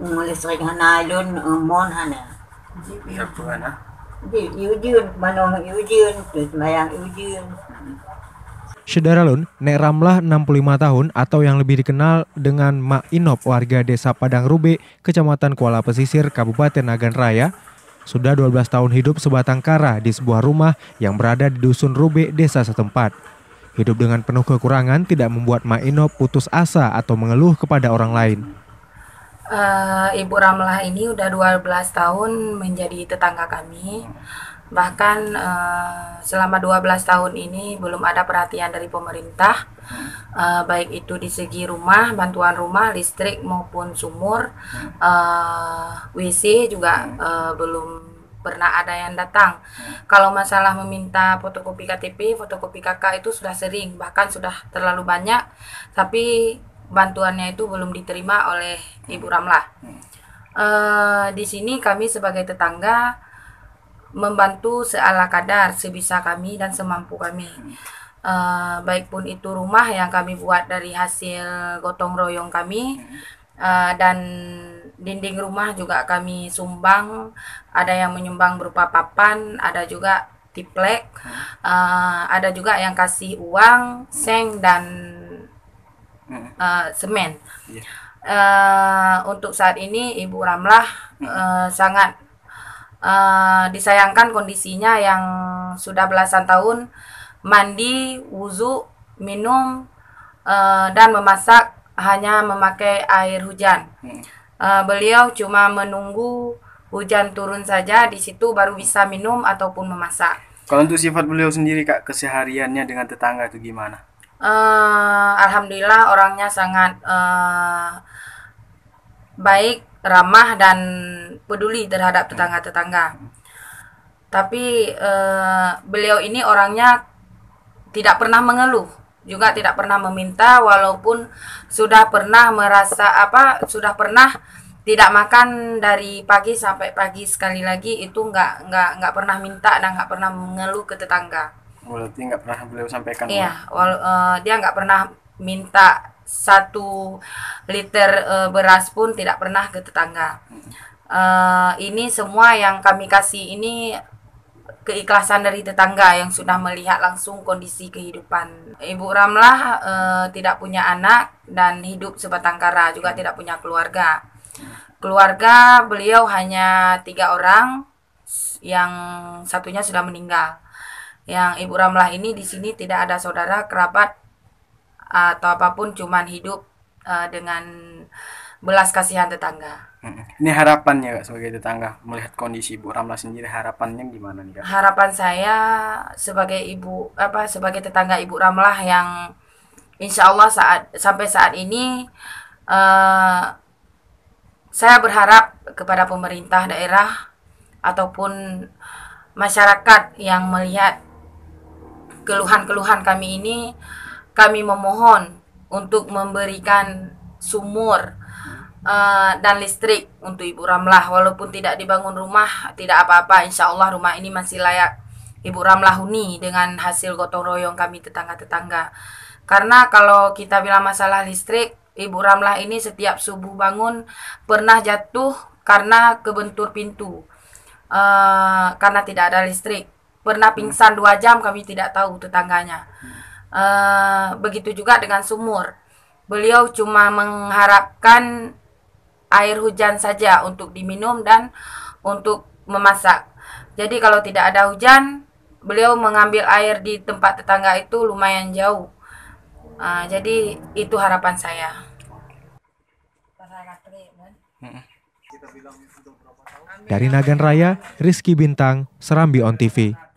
lisrig eh, hana. Saudara Lun, Nek Ramlah 65 tahun atau yang lebih dikenal dengan Mak Inop warga desa Padang Rube, kecamatan Kuala Pesisir, Kabupaten Nagan Raya, sudah 12 tahun hidup sebatang kara di sebuah rumah yang berada di dusun Rube, desa setempat. Hidup dengan penuh kekurangan tidak membuat Mak Inop putus asa atau mengeluh kepada orang lain uh, Ibu Ramlah ini udah 12 tahun menjadi tetangga kami. Bahkan uh, selama 12 tahun ini belum ada perhatian dari pemerintah uh, baik itu di segi rumah, bantuan rumah, listrik maupun sumur. Uh, WC juga uh, belum pernah ada yang datang. Kalau masalah meminta fotokopi KTP, fotokopi KK itu sudah sering, bahkan sudah terlalu banyak. Tapi bantuannya itu belum diterima oleh Ibu Ramlah. Hmm. Uh, di sini kami sebagai tetangga membantu seala kadar sebisa kami dan semampu kami. Hmm. Eh, baik pun itu rumah yang kami buat dari hasil gotong royong kami hmm. uh, dan dinding rumah juga kami sumbang. Ada yang menyumbang berupa papan, ada juga tiplek, uh, ada juga yang kasih uang, seng dan uh, semen. Yeah. Iya. Uh, untuk saat ini Ibu Ramlah uh, sangat uh, disayangkan kondisinya yang sudah belasan tahun mandi, wuzu, minum uh, dan memasak hanya memakai air hujan. Uh, beliau cuma menunggu hujan turun saja di situ baru bisa minum ataupun memasak. Kalau untuk sifat beliau sendiri kak kesehariannya dengan tetangga itu gimana? uh, alhamdulillah orangnya sangat, uh, baik, ramah, dan peduli terhadap tetangga-tetangga. Tapi, uh, beliau ini orangnya tidak pernah mengeluh, juga tidak pernah meminta walaupun sudah pernah merasa apa, sudah pernah tidak makan dari pagi sampai pagi sekali lagi itu nggak nggak nggak pernah minta dan nggak pernah mengeluh ke tetangga. Oh, berarti nggak pernah beliau sampaikan iya ya? wala- uh, eh, dia nggak pernah minta satu liter uh, beras pun tidak pernah ke tetangga uh, ini semua yang kami kasih ini keikhlasan dari tetangga yang sudah melihat langsung kondisi kehidupan. Ibu Ramlah e, tidak punya anak dan hidup sebatang kara, juga tidak punya keluarga. Keluarga beliau hanya tiga orang, yang satunya sudah meninggal yang Ibu Ramlah ini di sini tidak ada saudara, kerabat atau apapun cuman hidup uh, dengan belas kasihan tetangga. Ini harapannya Kak sebagai tetangga melihat kondisi Ibu Ramlah sendiri harapannya gimana nih Kak? Harapan saya sebagai ibu apa sebagai tetangga Ibu Ramlah yang insya Allah saat sampai saat ini uh, saya berharap kepada pemerintah daerah ataupun masyarakat yang melihat keluhan-keluhan kami ini kami memohon untuk memberikan sumur uh, dan listrik untuk Ibu Ramlah walaupun tidak dibangun rumah tidak apa-apa insya Allah rumah ini masih layak Ibu Ramlah huni dengan hasil gotong royong kami tetangga-tetangga karena kalau kita bilang masalah listrik Ibu Ramlah ini setiap subuh bangun pernah jatuh karena kebentur pintu uh, karena tidak ada listrik pernah pingsan dua jam kami tidak tahu tetangganya. Uh, begitu juga dengan sumur. Beliau cuma mengharapkan air hujan saja untuk diminum dan untuk memasak. Jadi kalau tidak ada hujan, beliau mengambil air di tempat tetangga itu lumayan jauh. Uh, jadi itu harapan saya. Dari Nagan Raya, Rizky Bintang, Serambi On TV.